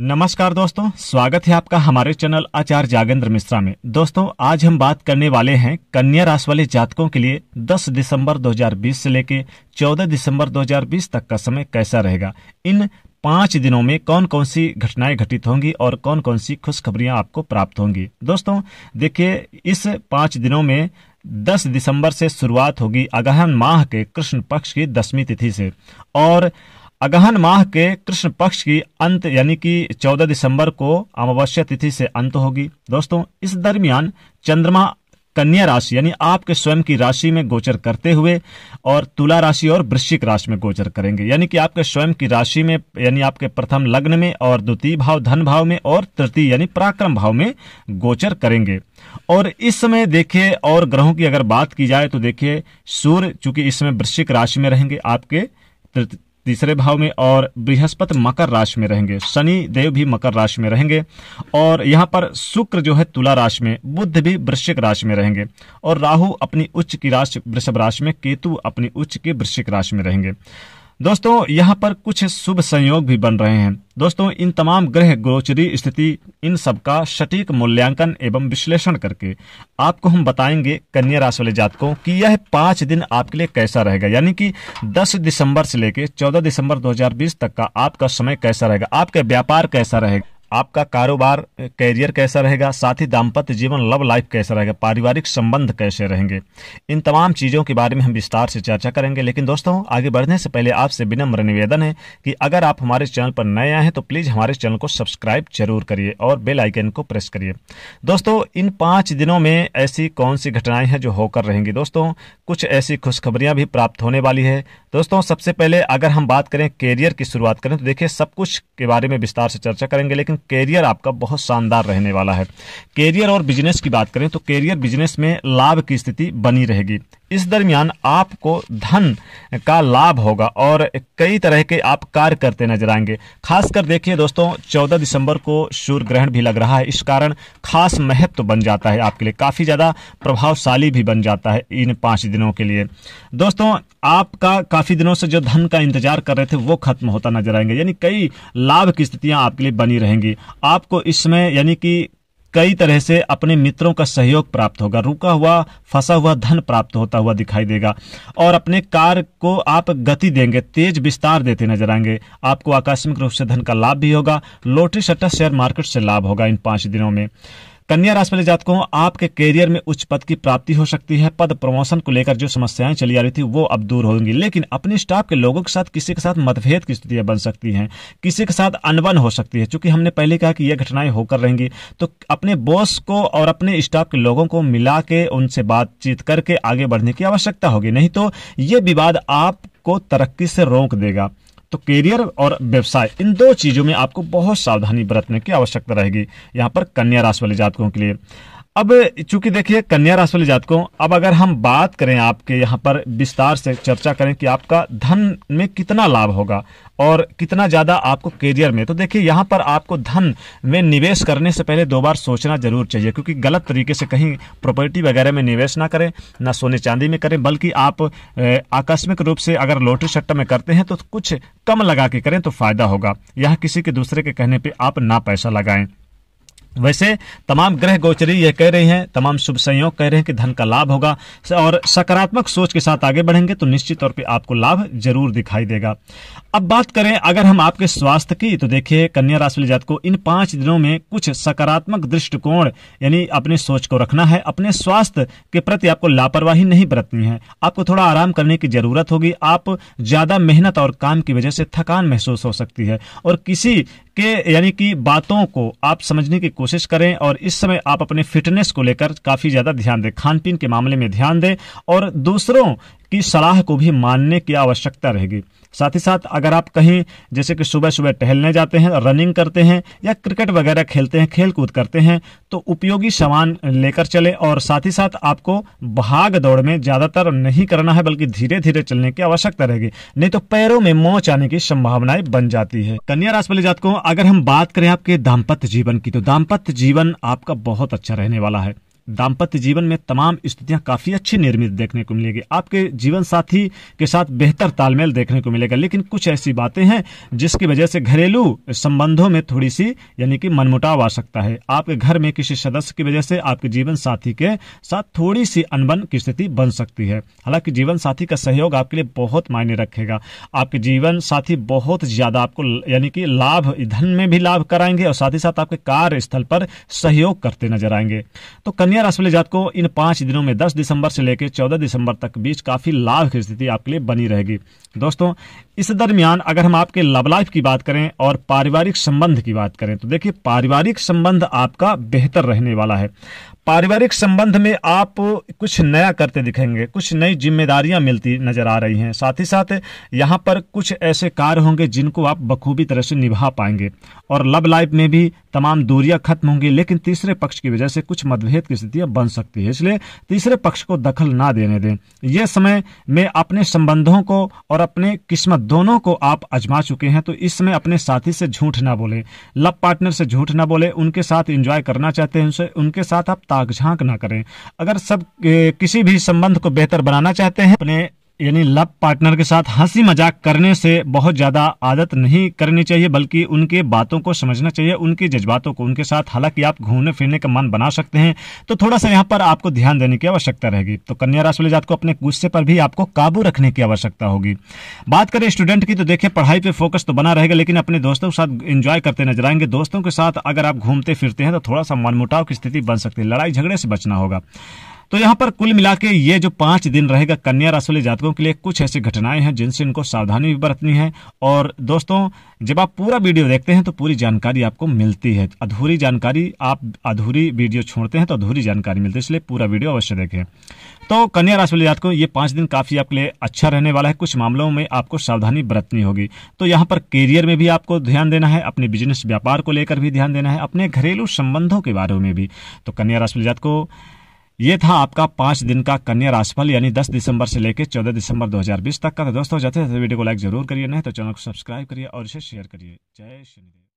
नमस्कार दोस्तों स्वागत है आपका हमारे चैनल आचार्य जागेंद्र मिश्रा में दोस्तों आज हम बात करने वाले हैं कन्या राशि वाले जातकों के लिए 10 दिसंबर 2020 से लेके 14 दिसंबर 2020 तक का समय कैसा रहेगा इन पांच दिनों में कौन कौन सी घटनाएं घटित होंगी और कौन कौन सी खुशखबरियां आपको प्राप्त होंगी दोस्तों देखिए इस पांच दिनों में 10 दिसंबर से शुरुआत होगी अगहन माह के कृष्ण पक्ष की दसवीं तिथि से और अगहन माह के कृष्ण पक्ष की अंत यानी कि 14 दिसंबर को अमावस्या तिथि से अंत होगी दोस्तों इस दरमियान चंद्रमा कन्या राशि यानी आपके स्वयं की राशि में गोचर करते हुए और तुला राशि और वृश्चिक राशि में गोचर करेंगे यानी कि आपके स्वयं की राशि में यानी आपके प्रथम लग्न में और द्वितीय भाव धन भाव में और तृतीय यानी पराक्रम भाव में गोचर करेंगे और इस समय देखिए और ग्रहों की अगर बात की जाए तो देखिए सूर्य चूंकि इस समय वृश्चिक राशि में रहेंगे आपके तीसरे भाव में और बृहस्पति मकर राशि में रहेंगे शनि देव भी मकर राशि में रहेंगे और यहाँ पर शुक्र जो है तुला राशि में बुद्ध भी वृश्चिक राशि में रहेंगे और राहु अपनी उच्च की राशि वृषभ राशि में केतु अपनी उच्च की वृश्चिक राशि में रहेंगे दोस्तों यहाँ पर कुछ शुभ संयोग भी बन रहे हैं दोस्तों इन तमाम ग्रह गोचरी स्थिति इन सब का सटीक मूल्यांकन एवं विश्लेषण करके आपको हम बताएंगे कन्या राशि वाले जातकों कि यह पांच दिन आपके लिए कैसा रहेगा यानी कि 10 दिसंबर से लेकर 14 दिसंबर 2020 तक का आपका समय कैसा रहेगा आपका व्यापार कैसा रहेगा आपका कारोबार कैरियर कैसा रहेगा साथ ही दाम्पत्य जीवन लव लाइफ कैसा रहेगा पारिवारिक संबंध कैसे रहेंगे इन तमाम चीज़ों के बारे में हम विस्तार से चर्चा करेंगे लेकिन दोस्तों आगे बढ़ने से पहले आपसे विनम्र निवेदन है कि अगर आप हमारे चैनल पर नए आए हैं तो प्लीज़ हमारे चैनल को सब्सक्राइब जरूर करिए और बेल आइकन को प्रेस करिए दोस्तों इन पाँच दिनों में ऐसी कौन सी घटनाएँ हैं जो होकर रहेंगी दोस्तों कुछ ऐसी खुशखबरियाँ भी प्राप्त होने वाली है दोस्तों सबसे पहले अगर हम बात करें कैरियर की शुरुआत करें तो देखिए सब कुछ के बारे में विस्तार से चर्चा करेंगे लेकिन कैरियर आपका बहुत शानदार रहने वाला है कैरियर और बिजनेस की बात करें तो कैरियर बिजनेस में लाभ की स्थिति बनी रहेगी इस दरमियान आपको धन का लाभ होगा और कई तरह के आप कार्य करते नजर आएंगे खासकर देखिए दोस्तों 14 दिसंबर को सूर्य ग्रहण भी लग रहा है इस कारण खास महत्व तो बन जाता है आपके लिए काफ़ी ज़्यादा प्रभावशाली भी बन जाता है इन पाँच दिनों के लिए दोस्तों आपका काफी दिनों से जो धन का इंतजार कर रहे थे वो खत्म होता नजर आएंगे यानी कई लाभ की स्थितियां आपके लिए बनी रहेंगी आपको इसमें यानी कि कई तरह से अपने मित्रों का सहयोग प्राप्त होगा रुका हुआ फंसा हुआ धन प्राप्त होता हुआ दिखाई देगा और अपने कार्य को आप गति देंगे तेज विस्तार देते नजर आएंगे आपको आकस्मिक रूप से धन का लाभ भी होगा लोटरी सट्टा शेयर मार्केट से लाभ होगा इन पांच दिनों में कन्या राशि वाले जातकों आपके करियर में उच्च पद की प्राप्ति हो सकती है पद प्रमोशन को लेकर जो समस्याएं चली आ रही थी वो अब दूर होंगी लेकिन अपने स्टाफ के लोगों के साथ किसी के साथ मतभेद की स्थितियां बन सकती हैं किसी के साथ अनबन हो सकती है चूंकि हमने पहले कहा कि ये घटनाएं होकर रहेंगी तो अपने बॉस को और अपने स्टाफ के लोगों को मिला के उनसे बातचीत करके आगे बढ़ने की आवश्यकता होगी नहीं तो ये विवाद आपको तरक्की से रोक देगा तो करियर और व्यवसाय इन दो चीज़ों में आपको बहुत सावधानी बरतने की आवश्यकता रहेगी यहाँ पर कन्या राशि वाले जातकों के लिए अब चूंकि देखिए कन्या राशि वाले जातकों अब अगर हम बात करें आपके यहाँ पर विस्तार से चर्चा करें कि आपका धन में कितना लाभ होगा और कितना ज़्यादा आपको करियर में तो देखिए यहाँ पर आपको धन में निवेश करने से पहले दो बार सोचना जरूर चाहिए क्योंकि गलत तरीके से कहीं प्रॉपर्टी वगैरह में निवेश ना करें ना सोने चांदी में करें बल्कि आप आकस्मिक रूप से अगर लॉटरी सट्टा में करते हैं तो कुछ कम लगा के करें तो फ़ायदा होगा यहाँ किसी के दूसरे के कहने पर आप ना पैसा लगाएं वैसे तमाम ग्रह गोचरी यह कह रही हैं तमाम शुभ संयोग कह रहे हैं कि धन का लाभ होगा और सकारात्मक सोच के साथ आगे बढ़ेंगे तो निश्चित तौर पे आपको लाभ जरूर दिखाई देगा अब बात करें अगर हम आपके स्वास्थ्य की तो देखिए कन्या राशि जात को इन पांच दिनों में कुछ सकारात्मक दृष्टिकोण यानी अपनी सोच को रखना है अपने स्वास्थ्य के प्रति आपको लापरवाही नहीं बरतनी है आपको थोड़ा आराम करने की जरूरत होगी आप ज्यादा मेहनत और काम की वजह से थकान महसूस हो सकती है और किसी के यानी कि बातों को आप समझने की कोशिश करें और इस समय आप अपने फिटनेस को लेकर काफी ज्यादा ध्यान दें खान पीन के मामले में ध्यान दें और दूसरों की सलाह को भी मानने की आवश्यकता रहेगी साथ ही साथ अगर आप कहीं जैसे कि सुबह सुबह टहलने जाते हैं रनिंग करते हैं या क्रिकेट वगैरह खेलते हैं खेल कूद करते हैं तो उपयोगी सामान लेकर चले और साथ ही साथ आपको भाग दौड़ में ज़्यादातर नहीं करना है बल्कि धीरे धीरे चलने की आवश्यकता रहेगी नहीं तो पैरों में मोच आने की संभावनाएं बन जाती है कन्या राशि वाले जातकों अगर हम बात करें आपके दाम्पत्य जीवन की तो दाम्पत्य जीवन आपका बहुत अच्छा रहने वाला है दाम्पत्य जीवन में तमाम स्थितियां काफी अच्छी निर्मित देखने को मिलेगी आपके जीवन साथी के साथ बेहतर तालमेल देखने को मिलेगा लेकिन कुछ ऐसी बातें हैं जिसकी वजह से घरेलू संबंधों में थोड़ी सी यानी कि मनमुटाव आ सकता है आपके घर में किसी सदस्य की वजह से आपके जीवन साथी के साथ थोड़ी सी अनबन की स्थिति बन सकती है हालांकि जीवन साथी का सहयोग आपके लिए बहुत मायने रखेगा आपके जीवन साथी बहुत ज्यादा आपको यानी कि लाभ धन में भी लाभ कराएंगे और साथ ही साथ आपके कार्य स्थल पर सहयोग करते नजर आएंगे तो कन्या कन्या राशि वाले जातकों इन पांच दिनों में 10 दिसंबर से लेकर 14 दिसंबर तक बीच काफी लाभ की स्थिति आपके लिए बनी रहेगी दोस्तों इस दरमियान अगर हम आपके लव लाइफ की बात करें और पारिवारिक संबंध की बात करें तो देखिए पारिवारिक संबंध आपका बेहतर रहने वाला है पारिवारिक संबंध में आप कुछ नया करते दिखेंगे कुछ नई जिम्मेदारियां मिलती नजर आ रही हैं साथ ही साथ यहां पर कुछ ऐसे कार्य होंगे जिनको आप बखूबी तरह से निभा पाएंगे और लव लाइफ में भी तमाम दूरियां खत्म होंगी लेकिन तीसरे पक्ष की वजह से कुछ मतभेद की परिस्थितियां बन सकती है इसलिए तीसरे पक्ष को दखल ना देने दें यह समय में अपने संबंधों को और अपने किस्मत दोनों को आप अजमा चुके हैं तो इस समय अपने साथी से झूठ ना बोले लव पार्टनर से झूठ ना बोले उनके साथ इंजॉय करना चाहते हैं उनसे उनके साथ आप ताक झांक ना करें अगर सब किसी भी संबंध को बेहतर बनाना चाहते हैं अपने यानी लव पार्टनर के साथ हंसी मजाक करने से बहुत ज़्यादा आदत नहीं करनी चाहिए बल्कि उनके बातों को समझना चाहिए उनके जज्बातों को उनके साथ हालांकि आप घूमने फिरने का मन बना सकते हैं तो थोड़ा सा यहाँ पर आपको ध्यान देने की आवश्यकता रहेगी तो कन्या राशि वाले जात को अपने गुस्से पर भी आपको काबू रखने की आवश्यकता होगी बात करें स्टूडेंट की तो देखिये पढ़ाई पर फोकस तो बना रहेगा लेकिन अपने दोस्तों के साथ इंजॉय करते नजर आएंगे दोस्तों के साथ अगर आप घूमते फिरते हैं तो थोड़ा सा मनमुटाव की स्थिति बन सकती है लड़ाई झगड़े से बचना होगा तो यहाँ पर कुल मिला के ये जो पांच दिन रहेगा कन्या राशि वाले जातकों के लिए कुछ ऐसी घटनाएं हैं जिनसे इनको सावधानी भी बरतनी है और दोस्तों जब आप पूरा वीडियो देखते हैं तो पूरी जानकारी आपको मिलती है अधूरी जानकारी आप अधूरी वीडियो छोड़ते हैं तो अधूरी जानकारी मिलती है इसलिए पूरा वीडियो अवश्य देखें तो कन्या राशि वाले जातकों ये पांच दिन काफी आपके लिए अच्छा रहने वाला है कुछ मामलों में आपको सावधानी बरतनी होगी तो यहाँ पर करियर में भी आपको ध्यान देना है अपने बिजनेस व्यापार को लेकर भी ध्यान देना है अपने घरेलू संबंधों के बारे में भी तो कन्या राशि वाले जातकों ये था आपका पांच दिन का कन्या राशिफल यानी 10 दिसंबर से लेकर 14 दिसंबर 2020 तक का तो दोस्तों जैसे वीडियो को लाइक जरूर करिए नहीं तो चैनल को सब्सक्राइब करिए और इसे शेयर करिए जय शनिदेव